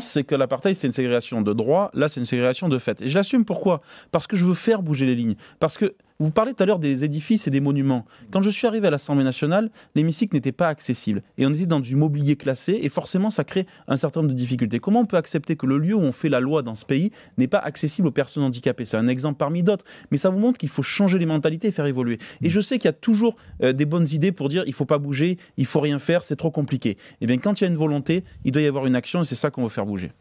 c'est que l'apartheid, c'est une ségrégation de droit, là, c'est une ségrégation de fait. Et j'assume pourquoi Parce que je veux faire bouger les lignes. Parce que vous parlez tout à l'heure des édifices et des monuments. Quand je suis arrivé à l'Assemblée nationale, l'hémicycle n'était pas accessible. Et on était dans du mobilier classé, et forcément, ça crée un certain nombre de difficultés. Comment on peut accepter que le lieu où on fait la loi dans ce pays n'est pas accessible aux personnes handicapées C'est un exemple parmi d'autres. Mais ça vous montre qu'il faut changer les mentalités et faire évoluer. Et je sais qu'il y a toujours euh, des bonnes idées pour dire il ne faut pas bouger, il ne faut rien faire, c'est trop compliqué. Eh bien, quand il y a une volonté, il doit y avoir une action, et c'est ça qu'on veut faire bouger.